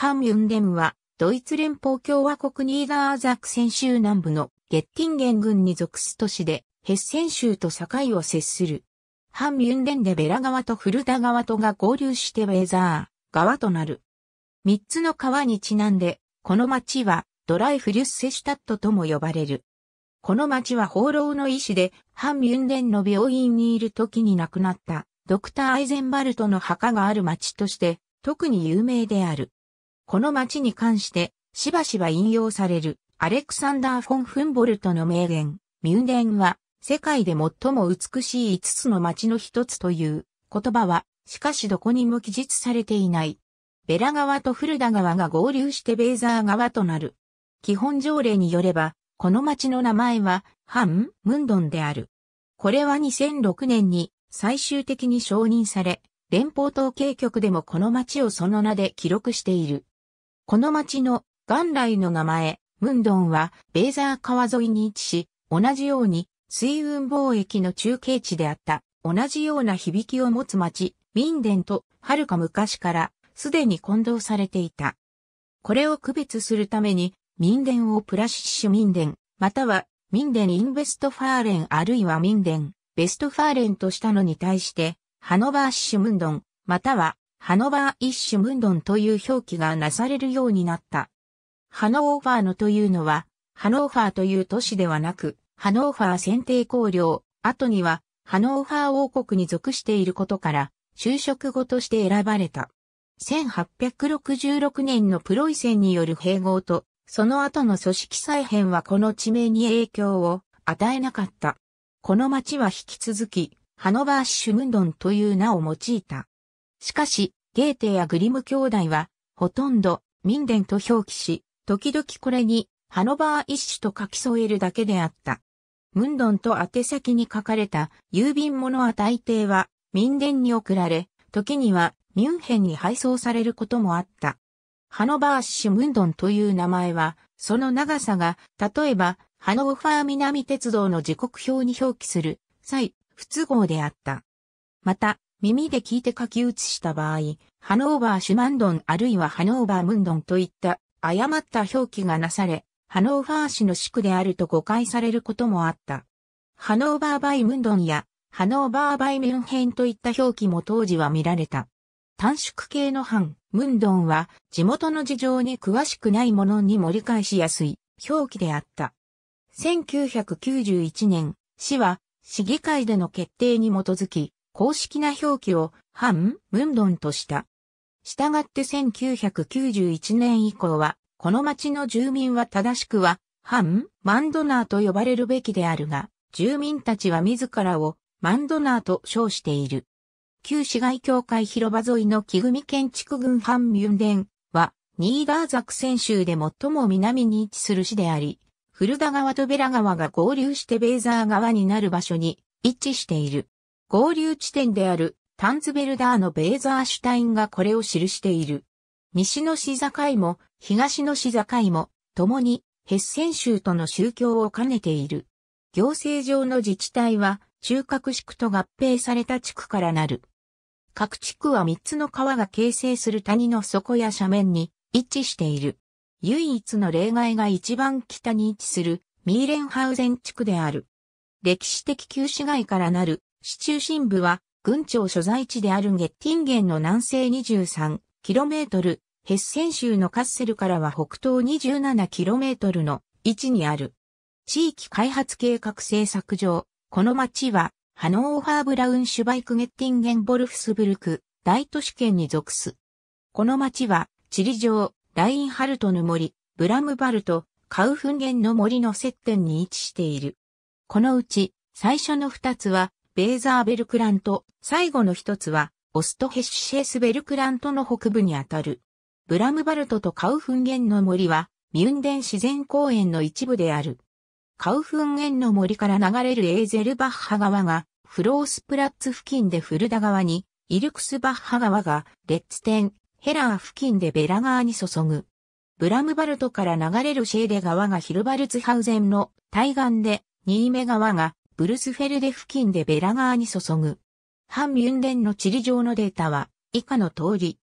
ハン・ユンデムは、ドイツ連邦共和国ニーダーザクセン州南部のゲッティンゲン郡に属す都市で、ヘッセン州と境を接する。ハン・ミュンデンでベラ川とフルダ川とが合流してウェザー川となる。三つの川にちなんで、この町はドライフリュッセシュタットとも呼ばれる。この町は放浪の医師で、ハン・ミュンデンの病院にいる時に亡くなった、ドクター・アイゼンバルトの墓がある町として、特に有名である。この町に関して、しばしば引用される、アレクサンダー・フォン・フンボルトの名言、ミュンデンは、世界で最も美しい5つの町の一つという言葉は、しかしどこにも記述されていない。ベラ川とフルダ川が合流してベーザー川となる。基本条例によれば、この町の名前は、ハン・ムンドンである。これは2006年に最終的に承認され、連邦統計局でもこの町をその名で記録している。この町の元来の名前、ムンドンは、ベーザー川沿いに位置し、同じように、水運貿易の中継地であった、同じような響きを持つ町、ウィンデンと、遥か昔から、すでに混同されていた。これを区別するために、ミンデンをプラシッシュミンデン、または、ミンデンインベストファーレンあるいはミンデン、ベストファーレンとしたのに対して、ハノバーシュムンドン、または、ハノバー・イッシュ・ムンドンという表記がなされるようになった。ハノーファーのというのは、ハノーファーという都市ではなく、ハノーファー選定公領、後には、ハノーファー王国に属していることから、就職後として選ばれた。1866年のプロイセンによる併合と、その後の組織再編はこの地名に影響を与えなかった。この町は引き続き、ハノバーシュムンドンという名を用いた。しかし、ゲーテやグリム兄弟は、ほとんど、民伝と表記し、時々これに、ハノバー一種と書き添えるだけであった。ムンドンと宛先に書かれた郵便物は大抵は民伝に送られ、時にはミュンヘンに配送されることもあった。ハノバー市ムンドンという名前は、その長さが、例えば、ハノーファー南鉄道の時刻表に表記する際、不都合であった。また、耳で聞いて書き写した場合、ハノーバーシュマンドンあるいはハノーバームンドンといった誤った表記がなされ、ハノーファー氏の宿であると誤解されることもあった。ハノーバーバイムンドンやハノーバーバイミュンヘンといった表記も当時は見られた。短縮系の版、ムンドンは地元の事情に詳しくないものにも理解しやすい表記であった。1991年、市は市議会での決定に基づき、公式な表記をハン・ムンドンとした。したがって1991年以降は、この町の住民は正しくは、ハン・マンドナーと呼ばれるべきであるが、住民たちは自らをマンドナーと称している。旧市街協会広場沿いの木組建築群ハン・ミュンデンは、ニーダーザクセン州で最も南に位置する市であり、古田川とベラ川が合流してベーザー川になる場所に位置している。合流地点であるタンズベルダーのベーザーシュタインがこれを記している。西の市境も東の市境も共にヘッセン州との宗教を兼ねている。行政上の自治体は中核地区と合併された地区からなる。各地区は3つの川が形成する谷の底や斜面に一致している。唯一の例外が一番北に位置するミーレンハウゼン地区である。歴史的旧市街からなる市中心部は、郡庁所在地であるゲッティンゲンの南西 23km、ヘッセン州のカッセルからは北東 27km の位置にある。地域開発計画政策上、この町は、ハノーァーブラウンシュバイクゲッティンゲンボルフスブルク、大都市圏に属す。この町は、地理上、ラインハルトの森、ブラムバルト、カウフンゲンの森の接点に位置している。このうち、最初の二つは、ベーザーベルクラント、最後の一つは、オストヘッシェスベルクラントの北部にあたる。ブラムバルトとカウフンゲンの森は、ミュンデン自然公園の一部である。カウフンゲンの森から流れるエーゼルバッハ川が、フロースプラッツ付近でフルダ川に、イルクスバッハ川が、レッツテン、ヘラー付近でベラ川に注ぐ。ブラムバルトから流れるシェーデ川がヒルバルツハウゼンの対岸で、ニーメ川がブルスフェルデ付近でベラ川に注ぐ。反ミュンデンの地理上のデータは、以下の通り。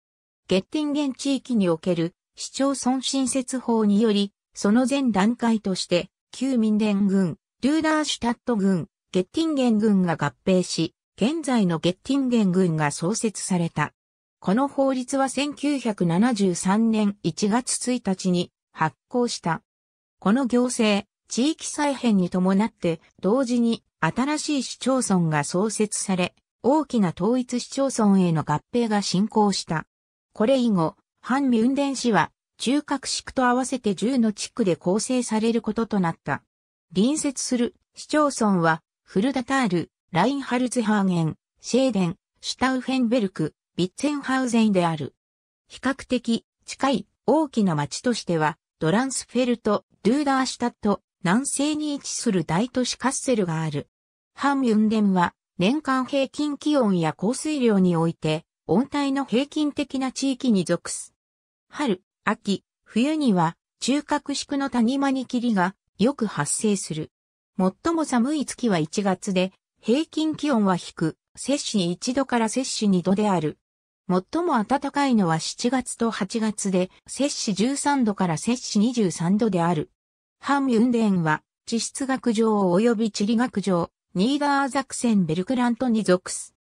ゲッティンゲン地域における市町村新設法により、その前段階として、旧民連軍、ルーダーシュタット軍、ゲッティンゲン軍が合併し、現在のゲッティンゲン軍が創設された。この法律は1973年1月1日に発行した。この行政、地域再編に伴って同時に新しい市町村が創設され、大きな統一市町村への合併が進行した。これ以後、反ミュンデン市は中核市区と合わせて10の地区で構成されることとなった。隣接する市町村は、フルダタール、ラインハルツハーゲン、シェーデン、シュタウフェンベルク、ビッツェンハウゼンである。比較的近い大きな町としては、ドランスフェルト、ドゥーダーシュタット、南西に位置する大都市カッセルがある。ハンユンデンは年間平均気温や降水量において温帯の平均的な地域に属す。春、秋、冬には中核宿の谷間に霧がよく発生する。最も寒い月は1月で平均気温は低、摂氏1度から摂氏2度である。最も暖かいのは7月と8月で摂氏13度から摂氏23度である。ハン・ユンデンは、地質学上及び地理学上、ニーダーザクセンベルクラントに属す。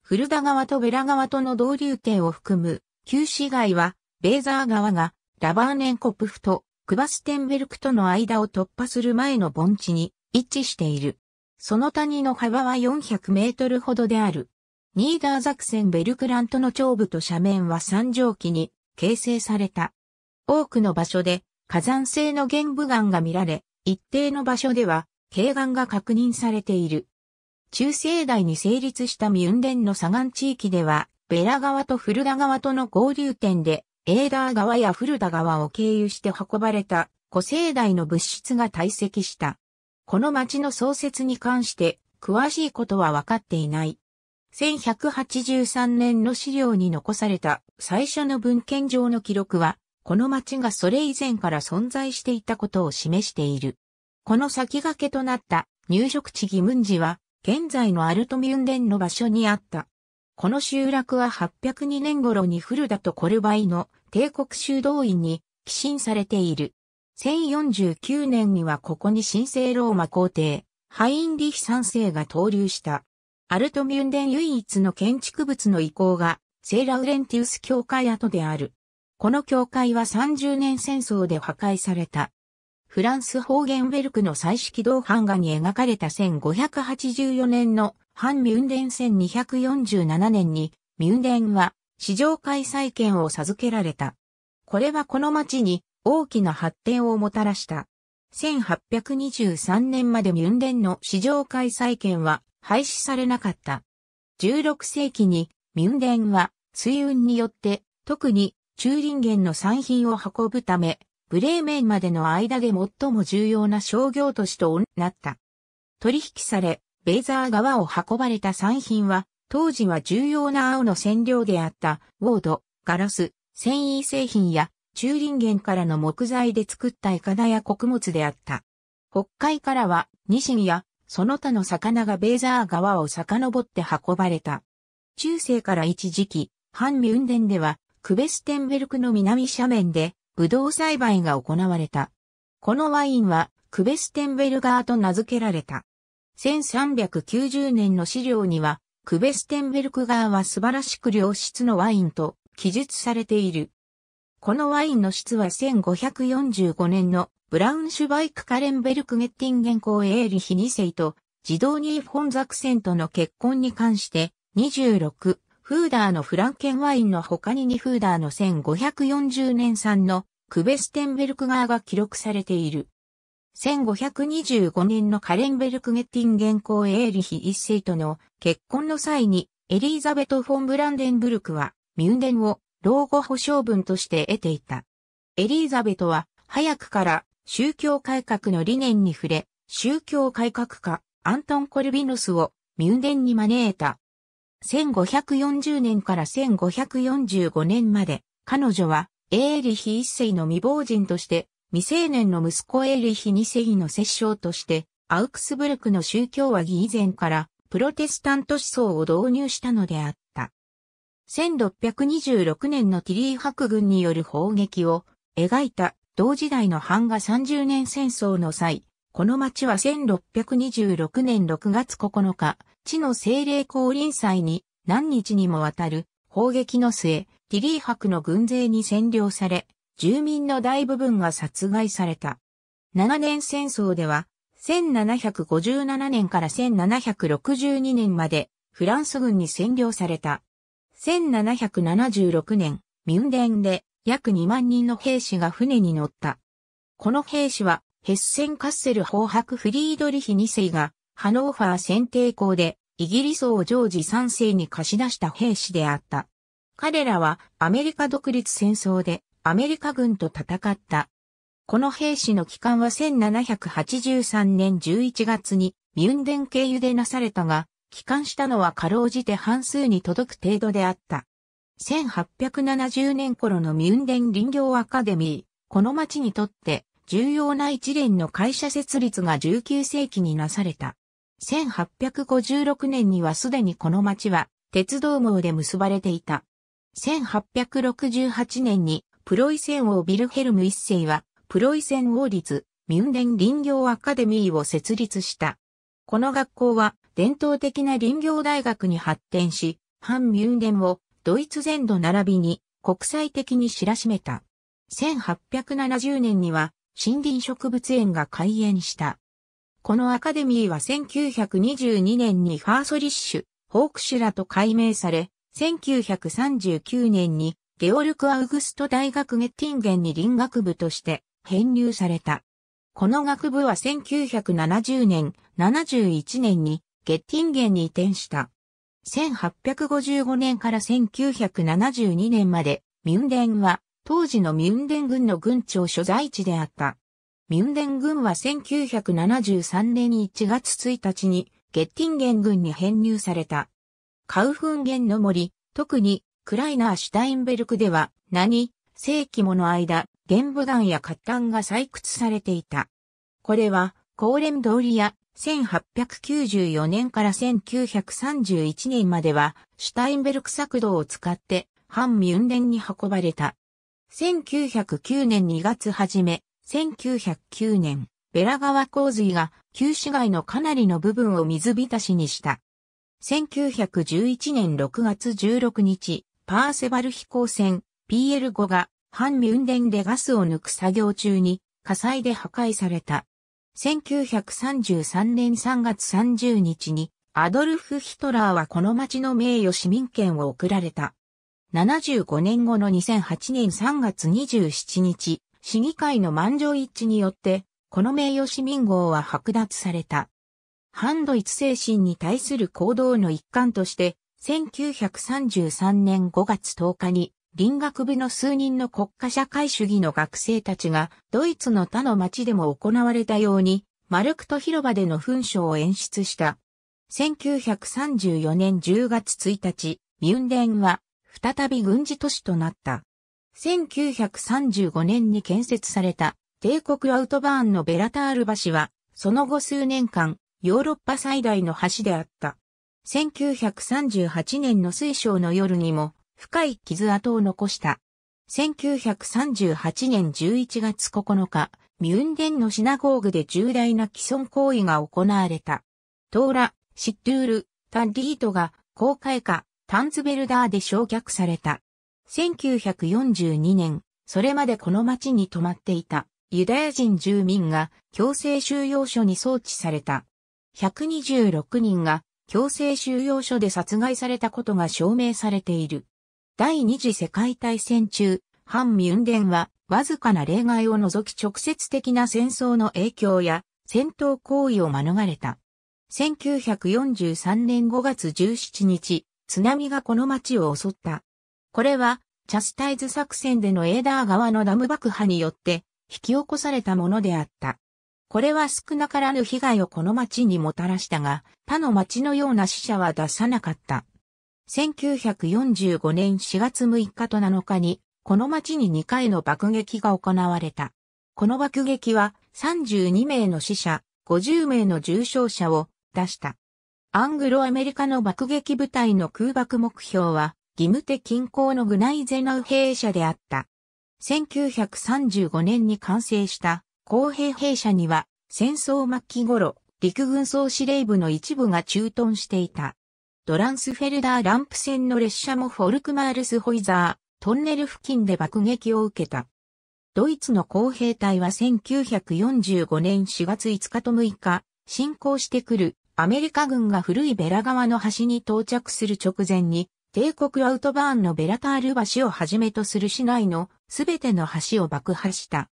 古田川とベラ川との同流点を含む、旧市街は、ベーザー川が、ラバーネンコプフと、クバステンベルクとの間を突破する前の盆地に位置している。その谷の幅は400メートルほどである。ニーダーザクセンベルクラントの頂部と斜面は山上期に形成された。多くの場所で火山性の玄武岩が見られ、一定の場所では、軽岩が確認されている。中生代に成立したミュンデンの砂岩地域では、ベラ川とフルダ川との合流点で、エーダー川やフルダ川を経由して運ばれた古生代の物質が堆積した。この町の創設に関して詳しいことは分かっていない。1183年の資料に残された最初の文献上の記録はこの町がそれ以前から存在していたことを示している。この先駆けとなった入植地義文寺は、現在のアルトミュンデンの場所にあった。この集落は802年頃に古ダとコルバイの帝国修道院に寄進されている。1049年にはここに神聖ローマ皇帝、ハインリヒ三世が登留した。アルトミュンデン唯一の建築物の遺構が、セラウレンティウス教会跡である。この教会は30年戦争で破壊された。フランス方言ベルクの彩色銅版画に描かれた1584年の反ミュンデン1247年にミュンデンは市場開催権を授けられた。これはこの町に大きな発展をもたらした。1823年までミュンデンの市場開催権は廃止されなかった。16世紀にミュンデンは水運によって特に中林源の産品を運ぶため、ブレーメンまでの間で最も重要な商業都市となった。取引され、ベーザー川を運ばれた産品は、当時は重要な青の染料であったウォード、ガラス、繊維製品や中林源からの木材で作ったイカダや穀物であった。北海からはニシンやその他の魚がベーザー川を遡って運ばれた。中世から一時期、ンミ運伝ではクベステンベルクの南斜面で、ブドウ栽培が行われた。このワインは、クベステンベルガーと名付けられた。1390年の資料には、クベステンベルクガーは素晴らしく良質のワインと記述されている。このワインの質は1545年のブラウンシュバイク・カレンベルク・ゲッティンゲン公エーリヒ2世と、自動ニーフォンザクセントの結婚に関して、26、フーダーのフランケンワインの他にニフーダーの1540年産のクベステンベルクガーが記録されている。1525年のカレンベルクゲッティン現行エーリヒ一世との結婚の際にエリーザベト・フォン・ブランデンブルクはミュンデンを老後保証分として得ていた。エリーザベトは早くから宗教改革の理念に触れ、宗教改革家アントン・コルビノスをミュンデンに招いた。1540年から1545年まで、彼女は、エーリヒ一世の未亡人として、未成年の息子エーリヒ二世の摂政として、アウクスブルクの宗教和議以前から、プロテスタント思想を導入したのであった。1626年のティリー白軍による砲撃を描いた同時代の版画30年戦争の際、この町は1626年6月9日、地の精霊降臨祭に何日にもわたる砲撃の末、ティリー伯の軍勢に占領され、住民の大部分が殺害された。7年戦争では、1757年から1762年までフランス軍に占領された。1776年、ミュンデンで約2万人の兵士が船に乗った。この兵士は、ヘッセンカッセル砲白フリードリヒ2世がハノーファー選定校でイギリス王ジョージ3世に貸し出した兵士であった。彼らはアメリカ独立戦争でアメリカ軍と戦った。この兵士の帰還は1783年11月にミュンデン経由でなされたが、帰還したのはかろうじて半数に届く程度であった。1870年頃のミュンデン林業アカデミー、この町にとって重要な一連の会社設立が19世紀になされた。1856年にはすでにこの町は鉄道網で結ばれていた。1868年にプロイセン王ビルヘルム一世はプロイセン王立ミュンデン林業アカデミーを設立した。この学校は伝統的な林業大学に発展し、反ミュンデンをドイツ全土並びに国際的に知らしめた。1870年には森林植物園が開園した。このアカデミーは1922年にファーソリッシュ、ホークシュラと改名され、1939年にゲオルク・アウグスト大学ゲッティンゲンに林学部として編入された。この学部は1970年、71年にゲッティンゲンに移転した。1855年から1972年までミュンデンは当時のミュンデン軍の軍長所在地であった。ミュンデン軍は1973年1月1日にゲッティンゲン軍に編入された。カウフンゲンの森、特にクライナーシュタインベルクでは何世紀もの間、玄武岩や滑炭が採掘されていた。これは、高連通りや1894年から1931年までは、シュタインベルク作動を使って、反ミュンデンに運ばれた。1909年2月初め、1909年、ベラ川洪水が旧市街のかなりの部分を水浸しにした。1911年6月16日、パーセバル飛行船 PL5 が反ミュンデンでガスを抜く作業中に火災で破壊された。1933年3月30日にアドルフ・ヒトラーはこの町の名誉市民権を贈られた。75年後の2008年3月27日、市議会の満場一致によって、この名誉市民号は剥奪された。反ドイツ精神に対する行動の一環として、1933年5月10日に、林学部の数人の国家社会主義の学生たちが、ドイツの他の町でも行われたように、マルクト広場での紛争を演出した。1934年10月1日、ミュンデンは、再び軍事都市となった。1935年に建設された帝国アウトバーンのベラタール橋は、その後数年間、ヨーロッパ最大の橋であった。1938年の水晶の夜にも、深い傷跡を残した。1938年11月9日、ミュンデンのシナゴーグで重大な既存行為が行われた。トーラ、シットゥール、タッリートが、高開化、タンズベルダーで焼却された。1942年、それまでこの町に泊まっていたユダヤ人住民が強制収容所に送致された。126人が強制収容所で殺害されたことが証明されている。第二次世界大戦中、反ミュンデンはわずかな例外を除き直接的な戦争の影響や戦闘行為を免れた。1943年5月17日、津波がこの町を襲った。これは、チャスタイズ作戦でのエーダー側のダム爆破によって引き起こされたものであった。これは少なからぬ被害をこの町にもたらしたが、他の町のような死者は出さなかった。1945年4月6日と7日に、この町に2回の爆撃が行われた。この爆撃は32名の死者、50名の重傷者を出した。アングロアメリカの爆撃部隊の空爆目標は、義務手近郊のグナイゼナウ兵舎であった。1935年に完成した公平兵舎には戦争末期頃陸軍総司令部の一部が駐屯していた。ドランスフェルダーランプ線の列車もフォルクマールスホイザー、トンネル付近で爆撃を受けた。ドイツの公兵隊は1945年4月5日と6日、侵攻してくるアメリカ軍が古いベラ川の端に到着する直前に帝国アウトバーンのベラタール橋をはじめとする市内のすべての橋を爆破した。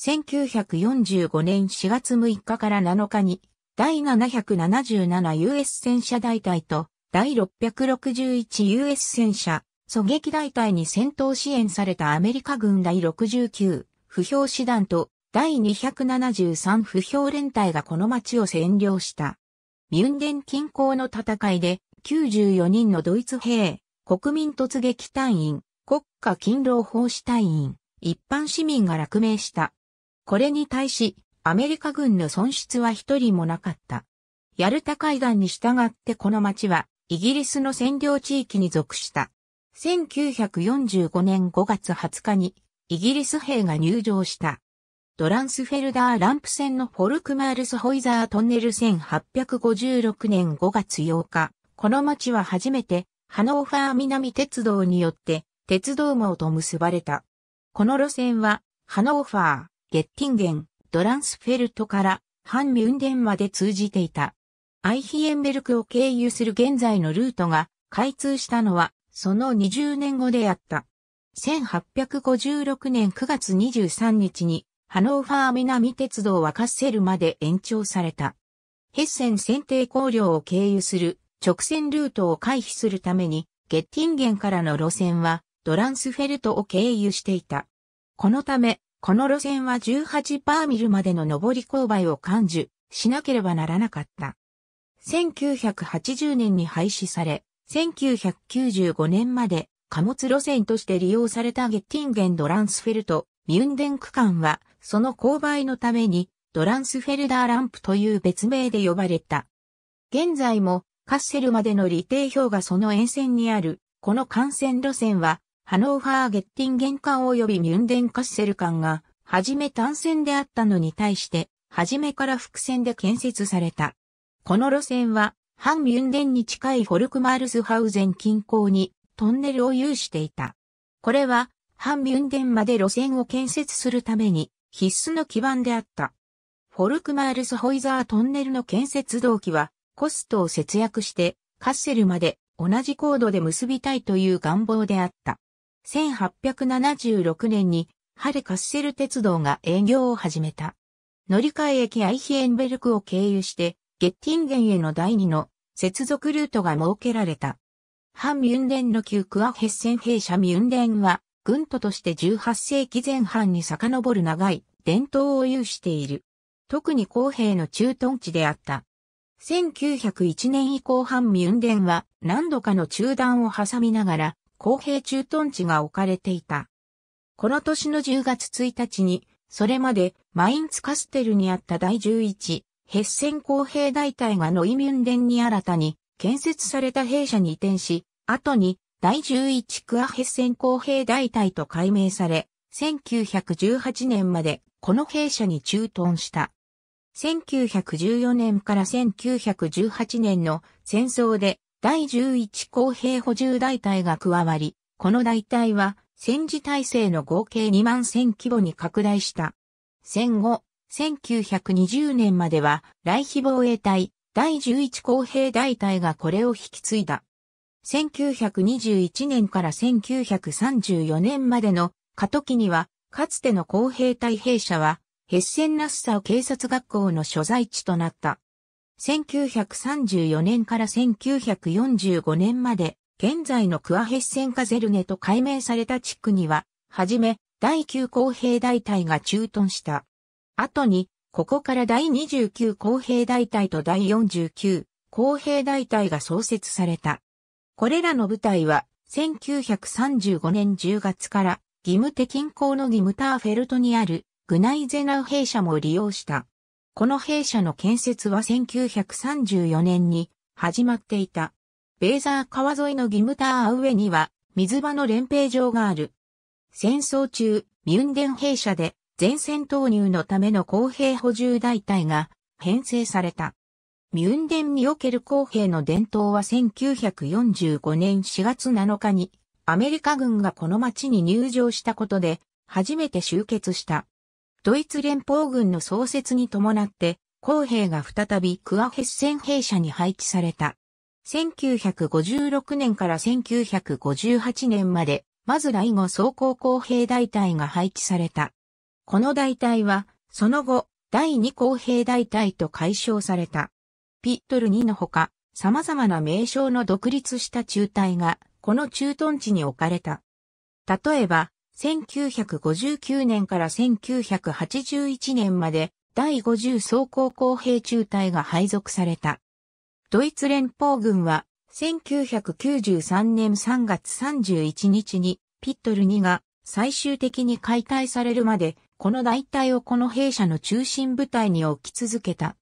1945年4月6日から7日に第 777US 戦車大隊と第 661US 戦車狙撃大隊に戦闘支援されたアメリカ軍第69不評師団と第273不評連隊がこの町を占領した。ミュンデン近郊の戦いで94人のドイツ兵、国民突撃隊員、国家勤労奉仕隊員、一般市民が落命した。これに対し、アメリカ軍の損失は一人もなかった。ヤルタ海岸に従ってこの町は、イギリスの占領地域に属した。1945年5月20日に、イギリス兵が入場した。ドランスフェルダーランプ船のフォルクマールスホイザートンネル1856年5月8日、この町は初めてハノーファー南鉄道によって鉄道網と結ばれた。この路線はハノーファー、ゲッティンゲン、ドランスフェルトからハンミュンデンまで通じていた。アイヒエンベルクを経由する現在のルートが開通したのはその20年後であった。1856年9月23日にハノーファー南鉄道はカッセルまで延長された。ヘッセン選定工領を経由する直線ルートを回避するために、ゲッティンゲンからの路線はドランスフェルトを経由していた。このため、この路線は18パーミルまでの上り勾配を感受しなければならなかった。1980年に廃止され、1995年まで貨物路線として利用されたゲッティンゲンドランスフェルト、ミュンデン区間は、その勾配のために、ドランスフェルダーランプという別名で呼ばれた。現在もカッセルまでの理定表がその沿線にある、この幹線路線は、ハノーファーゲッティン玄関及びミュンデンカッセル間が、はじめ単線であったのに対して、はじめから伏線で建設された。この路線は、反ミュンデンに近いフォルクマールスハウゼン近郊にトンネルを有していた。これは、反ミュンデンまで路線を建設するために必須の基盤であった。フォルクマールスホイザートンネルの建設動機は、コストを節約してカッセルまで同じ高度で結びたいという願望であった。1876年にハレカッセル鉄道が営業を始めた。乗り換え駅アイヒエンベルクを経由して、ゲッティンゲンへの第二の接続ルートが設けられた。反ミュンデンの旧クアヘッセン兵舎ミュンデンは、軍都として18世紀前半に遡る長い伝統を有している。特に公平の駐屯地であった。1901年以降半ミュンデンは何度かの中断を挟みながら公平駐屯地が置かれていた。この年の10月1日に、それまでマインツカステルにあった第11ヘッセン公平大隊がノイミュンデンに新たに建設された兵舎に移転し、後に第11クアヘッセン公平大隊と改名され、1918年までこの兵舎に駐屯した。1914年から1918年の戦争で第11公兵補充大隊が加わり、この大隊は戦時体制の合計2万1000規模に拡大した。戦後、1920年までは来飛防衛隊第11公兵大隊がこれを引き継いだ。1921年から1934年までの過渡期には、かつての公兵隊兵舎はヘッセン・ナッサー警察学校の所在地となった。1934年から1945年まで、現在のクアヘッセンカゼルネと改名された地区には、はじめ、第9公兵大隊が駐屯した。後に、ここから第29公兵大隊と第49公兵大隊が創設された。これらの部隊は、1935年10月から、義務的近郊のギムターフェルトにあるグナイゼナウ兵舎も利用した。この兵舎の建設は1934年に始まっていた。ベーザー川沿いのギムターアウエには水場の連兵場がある。戦争中、ミュンデン兵舎で前線投入のための公兵補充大隊が編成された。ミュンデンにおける公兵の伝統は1945年4月7日にアメリカ軍がこの町に入場したことで初めて集結した。ドイツ連邦軍の創設に伴って、工兵が再びクアヘッセン兵舎に配置された。1956年から1958年まで、まず第五総工工兵大隊が配置された。この大隊は、その後、第2工兵大隊と解消された。ピットル2のほか、様々な名称の独立した中隊が、この駐屯地に置かれた。例えば、1959年から1981年まで第50装甲工兵中隊が配属された。ドイツ連邦軍は1993年3月31日にピットル2が最終的に解体されるまでこの大隊をこの兵舎の中心部隊に置き続けた。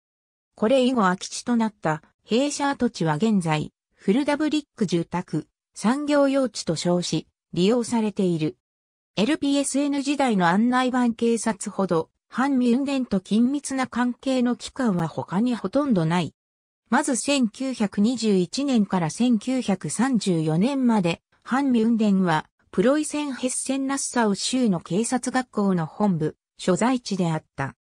これ以後空き地となった兵舎跡地は現在フルダブリック住宅、産業用地と称し利用されている。LPSN 時代の案内板警察ほど、反デンと緊密な関係の機関は他にほとんどない。まず1921年から1934年まで、反デンは、プロイセンヘッセンナッサウ州の警察学校の本部、所在地であった。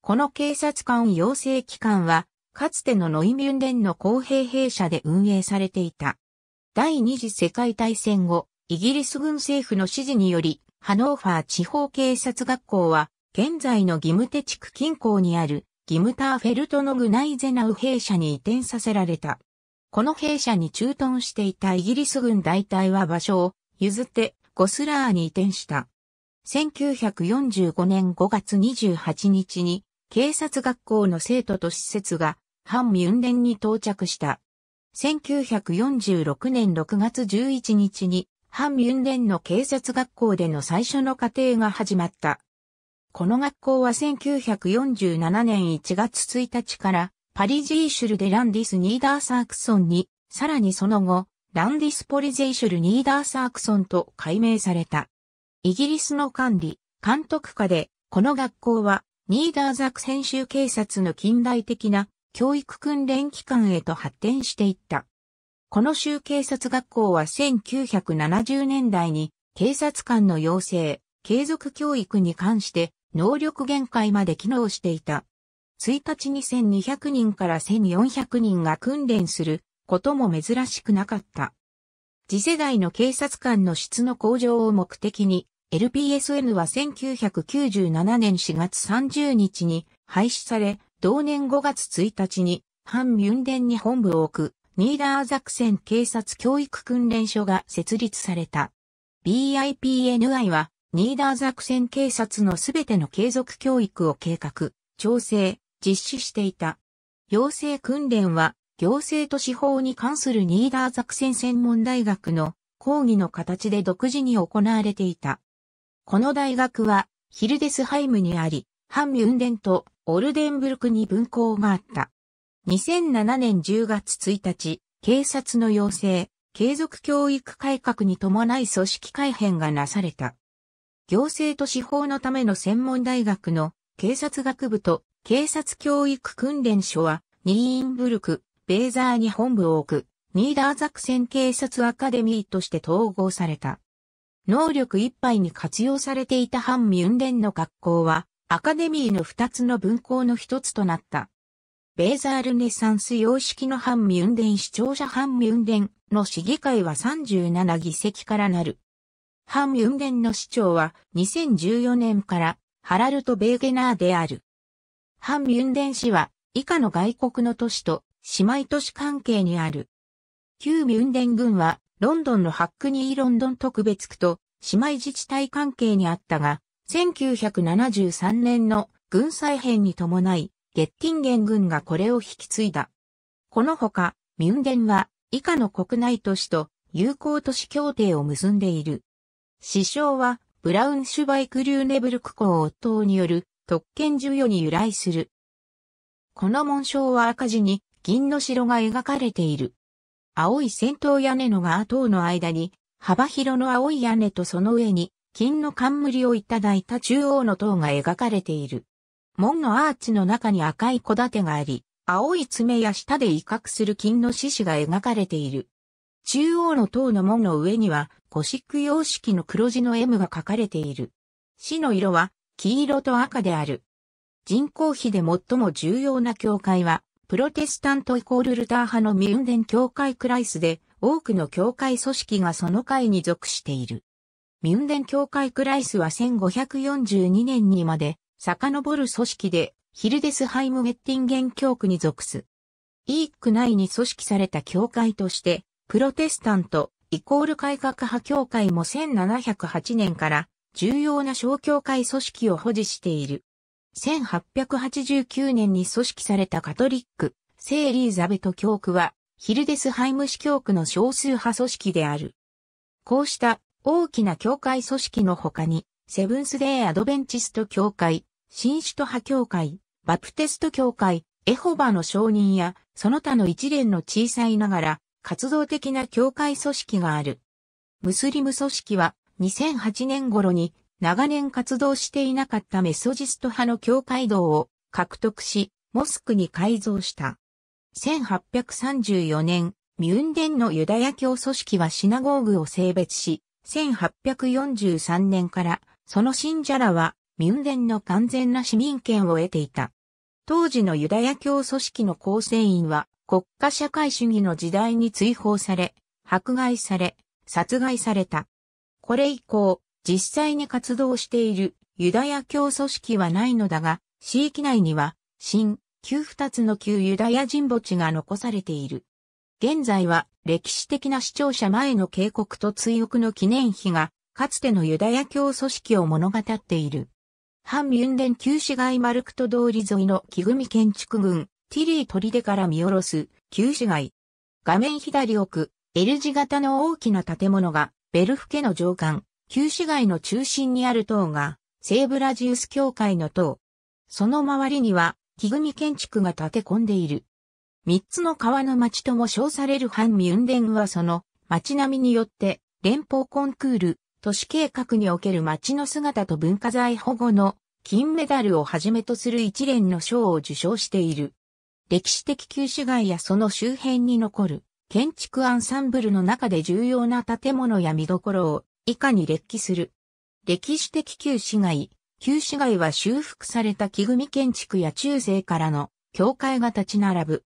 この警察官養成機関は、かつてのノイミュンデンの公平弊社で運営されていた。第二次世界大戦後、イギリス軍政府の指示により、ハノーファー地方警察学校は、現在のギムテ地区近郊にあるギムターフェルトのグナイゼナウ兵舎に移転させられた。この兵舎に駐屯していたイギリス軍大隊は場所を譲ってゴスラーに移転した。1945年5月28日に警察学校の生徒と施設が反ミュンデンに到着した。1946年6月11日に反ミュンデンの警察学校での最初の家程が始まった。この学校は1947年1月1日からパリジーシュルでランディス・ニーダーサークソンに、さらにその後、ランディス・ポリジーシュル・ニーダーサークソンと改名された。イギリスの管理、監督下で、この学校は、ニーダーザク編集警察の近代的な教育訓練機関へと発展していった。この州警察学校は1970年代に警察官の養成、継続教育に関して能力限界まで機能していた。1日に1200人から1400人が訓練することも珍しくなかった。次世代の警察官の質の向上を目的に、LPSN は1997年4月30日に廃止され、同年5月1日に、反ミュンデンに本部を置くニーダーザクセン警察教育訓練所が設立された。BIPNI は、ニーダーザクセン警察のすべての継続教育を計画、調整、実施していた。養成訓練は、行政と司法に関するニーダーザクセン専門大学の講義の形で独自に行われていた。この大学は、ヒルデスハイムにあり、ハンミュンデンとオルデンブルクに分校があった。2007年10月1日、警察の要請、継続教育改革に伴い組織改編がなされた。行政と司法のための専門大学の警察学部と警察教育訓練所はニーンブルク、ベーザーに本部を置くニーダーザクセン警察アカデミーとして統合された。能力いっぱいに活用されていた反ミュンデンの学校はアカデミーの二つの分校の一つとなった。ベーザールネサンス様式の反ミュンデン市庁舎反ミュンデンの市議会は37議席からなる。反ミュンデンの市長は2014年からハラルト・ベーゲナーである。反ミュンデン市は以下の外国の都市と姉妹都市関係にある。旧ミュンデン軍はロンドンのハックニーロンドン特別区と姉妹自治体関係にあったが、1973年の軍再編に伴い、ゲッティンゲン軍がこれを引き継いだ。このほか、ミュンデンは以下の国内都市と友好都市協定を結んでいる。市章はブラウンシュバイク・リューネブルク公等による特権授与に由来する。この紋章は赤字に銀の城が描かれている。青い戦闘屋根の側等の間に幅広の青い屋根とその上に金の冠をいただいた中央の塔が描かれている。門のアーチの中に赤い小盾があり、青い爪や舌で威嚇する金の獅子が描かれている。中央の塔の門の上には、ゴシック様式の黒字の M が書かれている。市の色は、黄色と赤である。人口比で最も重要な教会は、プロテスタントイコールルター派のミュンデン教会クライスで、多くの教会組織がその会に属している。ミュンデン教会クライスは1542年にまで遡る組織で、ヒルデスハイム・メッティンゲン教区に属す。イーク内に組織された教会として、プロテスタント、イコール改革派教会も1708年から重要な小教会組織を保持している。1889年に組織されたカトリック、聖ーリーザベト教区は、ヒルデスハイム市教区の少数派組織である。こうした大きな教会組織の他に、セブンスデーアドベンチスト教会、新首都派教会、バプテスト教会、エホバの証人や、その他の一連の小さいながら、活動的な教会組織がある。ムスリム組織は、2008年頃に、長年活動していなかったメソジスト派の教会堂を獲得し、モスクに改造した。1834年、ミュンデンのユダヤ教組織はシナゴーグを性別し、1843年から、その信者らはミュンデンの完全な市民権を得ていた。当時のユダヤ教組織の構成員は国家社会主義の時代に追放され、迫害され、殺害された。これ以降、実際に活動しているユダヤ教組織はないのだが、市域内には、新、旧二つの旧ユダヤ人墓地が残されている。現在は歴史的な視聴者前の警告と追憶の記念碑が、かつてのユダヤ教組織を物語っている。反ミュンデン旧市街マルクト通り沿いの木組建築群、ティリー砦から見下ろす旧市街。画面左奥、L 字型の大きな建物が、ベルフ家の上官、旧市街の中心にある塔が、セーブラジウス教会の塔。その周りには、木組建築が建て込んでいる。三つの川の町とも称される反ミュンデンはその、町並みによって、連邦コンクール、都市計画における街の姿と文化財保護の金メダルをはじめとする一連の賞を受賞している。歴史的旧市街やその周辺に残る建築アンサンブルの中で重要な建物や見どころを以下に列記する。歴史的旧市街。旧市街は修復された木組建築や中世からの教会が立ち並ぶ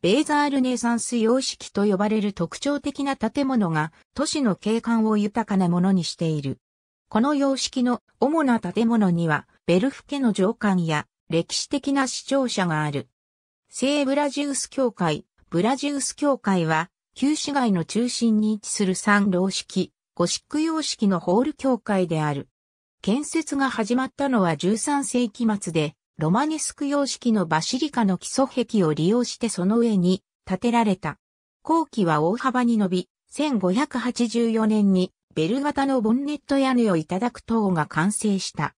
ベーザールネサンス様式と呼ばれる特徴的な建物が都市の景観を豊かなものにしている。この様式の主な建物にはベルフ家の上官や歴史的な視聴者がある。聖ブラジウス教会、ブラジウス教会は旧市街の中心に位置する三楼式、ゴシック様式のホール教会である。建設が始まったのは13世紀末で、ロマネスク様式のバシリカの基礎壁を利用してその上に建てられた。後期は大幅に伸び、1584年にベル型のボンネット屋根をいただく塔が完成した。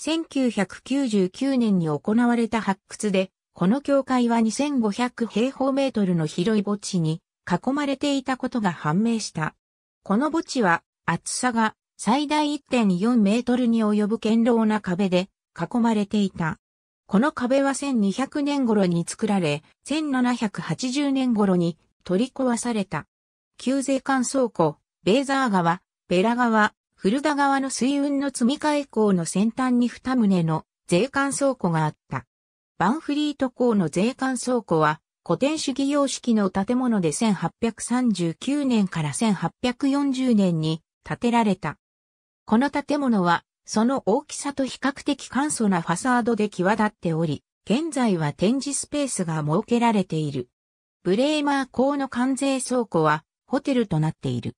1999年に行われた発掘で、この教会は2500平方メートルの広い墓地に囲まれていたことが判明した。この墓地は厚さが最大1.4メートルに及ぶ堅牢な壁で囲まれていた。この壁は1200年頃に作られ、1780年頃に取り壊された。旧税関倉庫、ベーザー川、ベラ川、古田川の水運の積み替え港の先端に二棟の税関倉庫があった。バンフリート港の税関倉庫は古典主義様式の建物で1839年から1840年に建てられた。この建物はその大きさと比較的簡素なファサードで際立っており、現在は展示スペースが設けられている。ブレーマー港の関税倉庫はホテルとなっている。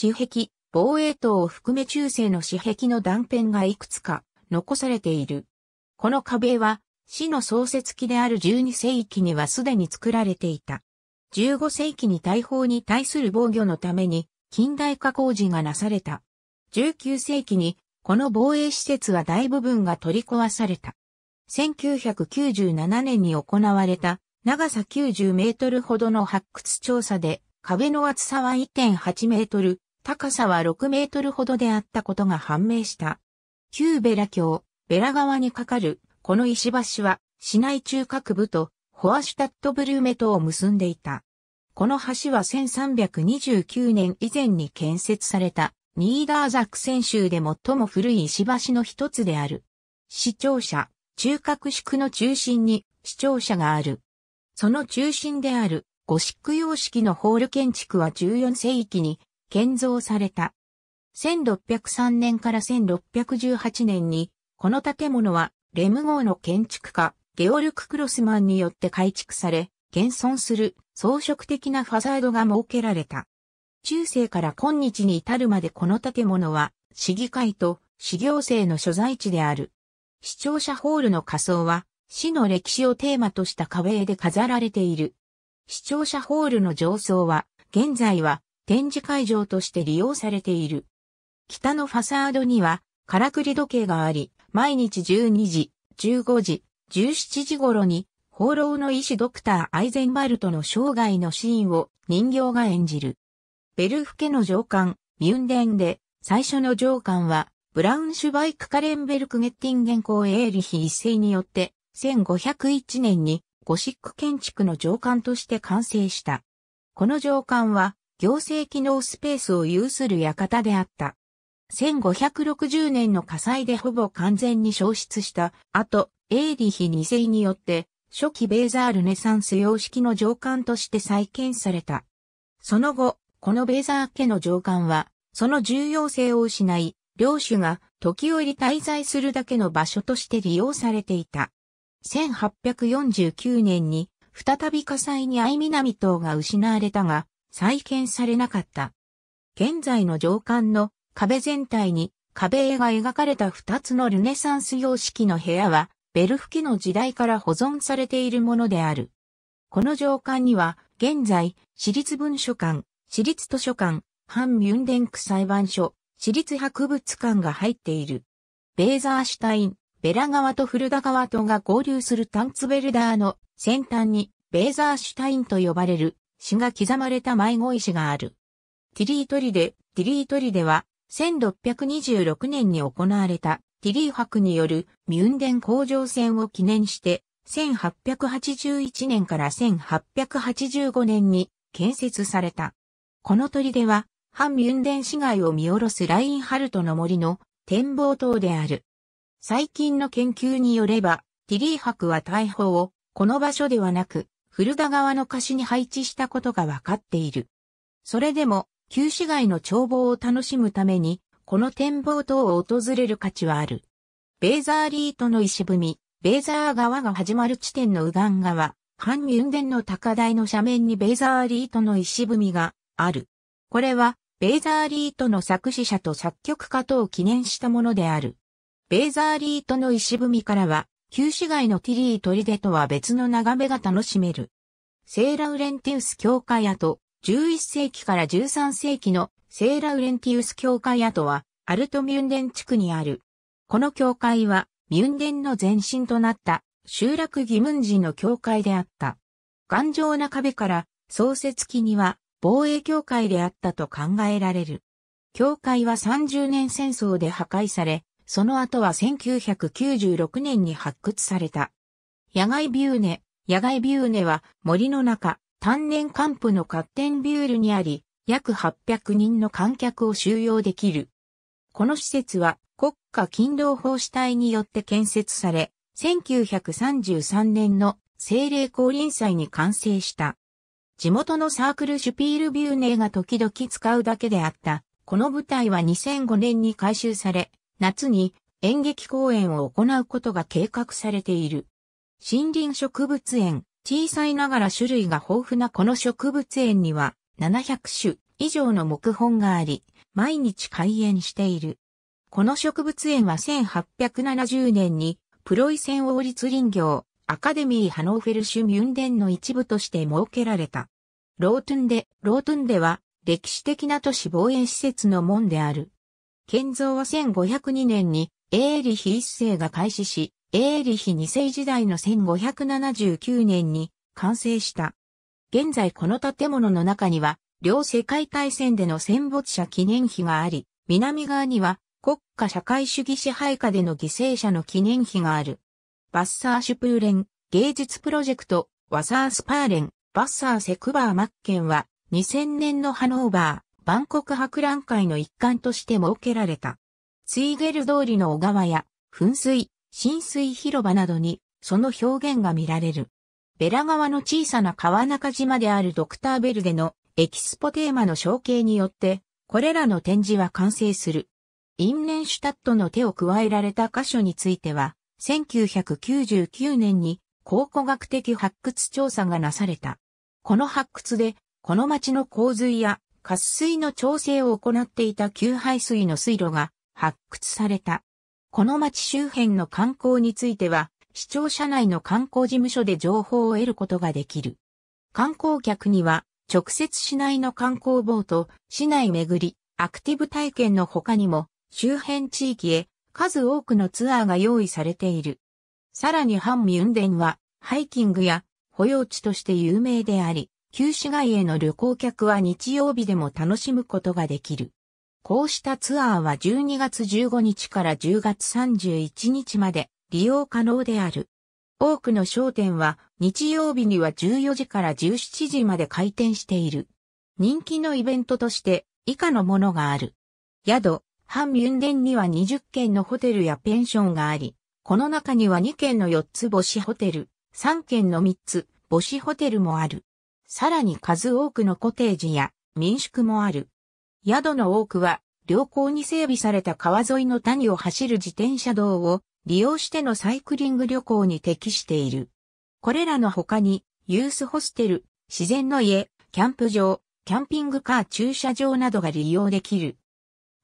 紙壁、防衛塔を含め中世の紙壁の断片がいくつか残されている。この壁は市の創設期である12世紀にはすでに作られていた。15世紀に大砲に対する防御のために近代化工事がなされた。19世紀にこの防衛施設は大部分が取り壊された。1997年に行われた長さ90メートルほどの発掘調査で壁の厚さは1.8メートル、高さは6メートルほどであったことが判明した。旧ベラ橋、ベラ川に架かるこの石橋は市内中核部とホアシュタットブルーメトを結んでいた。この橋は1329年以前に建設されたニーダーザク選手州で最も古い石橋の一つである。市庁舎、中核宿の中心に市庁舎がある。その中心であるゴシック様式のホール建築は14世紀に建造された。1603年から1618年に、この建物はレム号の建築家、ゲオルク・クロスマンによって改築され、現存する装飾的なファサードが設けられた。中世から今日に至るまでこの建物は、市議会と市行政の所在地である。視聴者ホールの仮装は、市の歴史をテーマとした壁絵で飾られている。視聴者ホールの上層は、現在は展示会場として利用されている。北のファサードには、からくり時計があり、毎日12時、15時、17時頃に、放浪の医師ドクター・アイゼンバルトの生涯のシーンを人形が演じる。ベルフ家の上官、ミュンデンで、最初の上官は、ブラウンシュバイク・カレンベルク・ゲッティンゲンエーリヒ一世によって、1501年にゴシック建築の上官として完成した。この上官は、行政機能スペースを有する館であった。1560年の火災でほぼ完全に消失した後、エーリヒ二世によって、初期ベーザールネサンス様式の上官として再建された。その後、このベーザー家の上官は、その重要性を失い、領主が時折滞在するだけの場所として利用されていた。1849年に再び火災に相南島が失われたが、再建されなかった。現在の上官の壁全体に壁絵が描かれた二つのルネサンス様式の部屋は、ベルフ家の時代から保存されているものである。この上官には、現在、私立文書館、市立図書館、反ミュンデンク裁判所、市立博物館が入っている。ベーザーシュタイン、ベラ川とフルダ川とが合流するタンツベルダーの先端にベーザーシュタインと呼ばれる詩が刻まれた迷子石がある。ティリートリデ、ティリートリデは1626年に行われたティリー博によるミュンデン工場戦を記念して1881年から1885年に建設された。この砦は、反ミュンデン市街を見下ろすラインハルトの森の展望塔である。最近の研究によれば、ティリー博は大砲を、この場所ではなく、古田川の河岸に配置したことがわかっている。それでも、旧市街の眺望を楽しむために、この展望塔を訪れる価値はある。ベーザーリートの石踏み、ベーザー川が始まる地点の右岸側、ンミュンデンの高台の斜面にベーザーリートの石踏みがある。これは、ベイザーリートの作詞者と作曲家とを記念したものである。ベイザーリートの石踏みからは、旧市街のティリー・トリデとは別の眺めが楽しめる。セーラウレンティウス教会跡、11世紀から13世紀のセーラウレンティウス教会跡は、アルトミュンデン地区にある。この教会は、ミュンデンの前身となった、集落義務寺の教会であった。頑丈な壁から、創設期には、防衛協会であったと考えられる。協会は30年戦争で破壊され、その後は1996年に発掘された。野外ビューネ、野外ビューネは森の中、単年カンプのカッテンビュールにあり、約800人の観客を収容できる。この施設は国家勤労法主体によって建設され、1933年の政令降臨祭に完成した。地元のサークルシュピールビューネーが時々使うだけであった。この舞台は2005年に改修され、夏に演劇公演を行うことが計画されている。森林植物園、小さいながら種類が豊富なこの植物園には700種以上の木本があり、毎日開園している。この植物園は1870年にプロイセン王立林業アカデミーハノーフェルシュミュンデンの一部として設けられた。ロートゥンデ、ロートゥンデは歴史的な都市防衛施設の門である。建造は1502年にエーリヒ一世が開始し、エーリヒ二世時代の1579年に完成した。現在この建物の中には、両世界大戦での戦没者記念碑があり、南側には国家社会主義支配下での犠牲者の記念碑がある。バッサーシュプーレン、芸術プロジェクト、ワサースパーレン、バッサーセクバーマッケンは、2000年のハノーバー、バンコク博覧会の一環として設けられた。ツイゲル通りの小川や、噴水、浸水広場などに、その表現が見られる。ベラ川の小さな川中島であるドクターベルデのエキスポテーマの承継によって、これらの展示は完成する。インネンシュタットの手を加えられた箇所については、1999年に考古学的発掘調査がなされた。この発掘で、この町の洪水や渇水の調整を行っていた給排水の水路が発掘された。この町周辺の観光については、市庁舎内の観光事務所で情報を得ることができる。観光客には、直接市内の観光ボート、市内巡り、アクティブ体験の他にも、周辺地域へ数多くのツアーが用意されている。さらに半ミュンデンは、ハイキングや保養地として有名であり、旧市街への旅行客は日曜日でも楽しむことができる。こうしたツアーは12月15日から10月31日まで利用可能である。多くの商店は日曜日には14時から17時まで開店している。人気のイベントとして以下のものがある。宿、半ミュンデンには20軒のホテルやペンションがあり、この中には2軒の4つ星ホテル、3軒の3つ星ホテルもある。さらに数多くのコテージや民宿もある。宿の多くは良好に整備された川沿いの谷を走る自転車道を利用してのサイクリング旅行に適している。これらの他に、ユースホステル、自然の家、キャンプ場、キャンピングカー駐車場などが利用できる。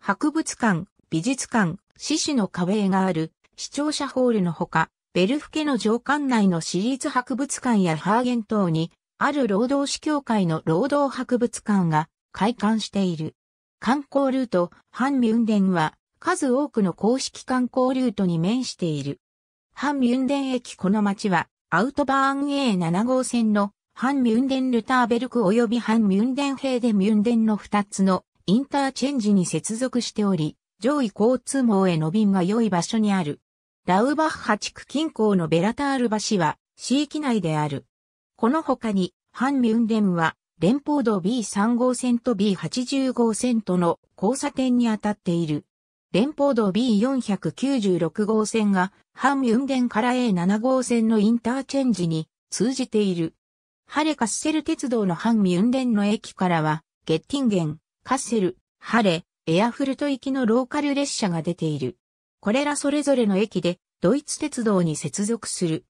博物館、美術館、獅子の壁がある、視聴者ホールのほか、ベルフケの城館内の私立博物館やハーゲン島に、ある労働士協会の労働博物館が開館している。観光ルート、ハンミュンデンは、数多くの公式観光ルートに面している。ハンミュンデン駅この町は、アウトバーン A7 号線のハンミュンデンルターベルク及びハンミュンデンヘーデミュンデンの2つのインターチェンジに接続しており、上位交通網への便が良い場所にある。ラウバッハ地区近郊のベラタール橋は、市域内である。この他に、ハンミュンデムは、連邦道 B3 号線と B80 号線との交差点に当たっている。連邦道 B496 号線が、ハンミュンデンから A7 号線のインターチェンジに通じている。ハレカッセル鉄道のハンミュンデンの駅からは、ゲッティンゲン、カッセル、ハレ、エアフルト行きのローカル列車が出ている。これらそれぞれの駅で、ドイツ鉄道に接続する。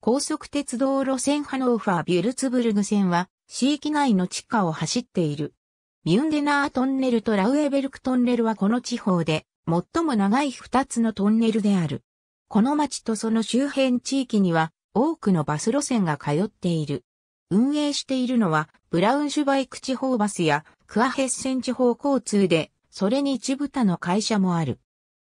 高速鉄道路線ハノーファー・ビュルツブルグ線は、市域内の地下を走っている。ミュンデナートンネルとラウエベルクトンネルはこの地方で、最も長い二つのトンネルである。この町とその周辺地域には、多くのバス路線が通っている。運営しているのは、ブラウンシュバイク地方バスやクアヘッセン地方交通で、それにチブタの会社もある。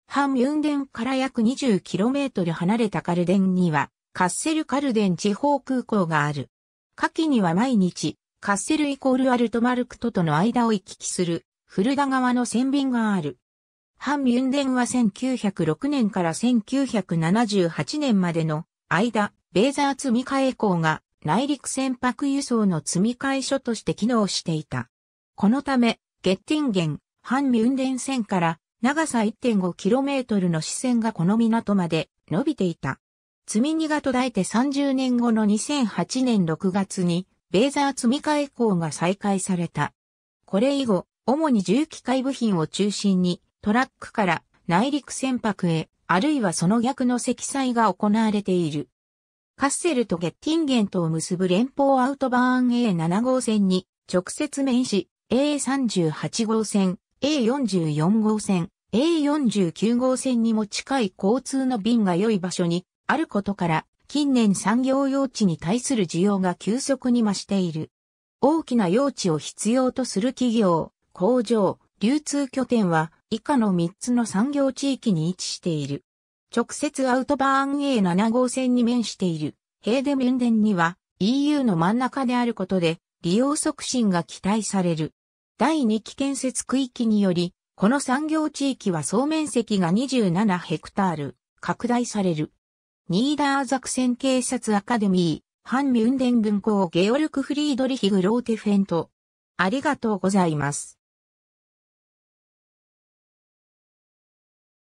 ハン・ユンデンから約 20km 離れたカルデンには、カッセル・カルデン地方空港がある。夏季には毎日、カッセルイコールアルトマルクトとの間を行き来する、古田川の船便がある。ハン・ミュンデンは1906年から1978年までの間、ベーザー積み替え港が内陸船舶輸送の積み替え所として機能していた。このため、ゲッティンゲン、反ミュンデン線から長さ 1.5km の支線がこの港まで伸びていた。積み荷が途絶えて30年後の2008年6月に、ベーザー積み替え工が再開された。これ以後、主に重機械部品を中心に、トラックから内陸船舶へ、あるいはその逆の積載が行われている。カッセルとゲッティンゲントを結ぶ連邦アウトバーン A7 号線に直接面し、A38 号線、A44 号線、A49 号線にも近い交通の便が良い場所にあることから、近年産業用地に対する需要が急速に増している。大きな用地を必要とする企業、工場、流通拠点は以下の3つの産業地域に位置している。直接アウトバーン A7 号線に面している、ヘーデミュンデンには EU の真ん中であることで利用促進が期待される。第2期建設区域により、この産業地域は総面積が27ヘクタール、拡大される。ニーダーザクセン警察アカデミー、ハンミュンデン軍港ゲオルク・フリードリヒグ・ローテフェント。ありがとうございます。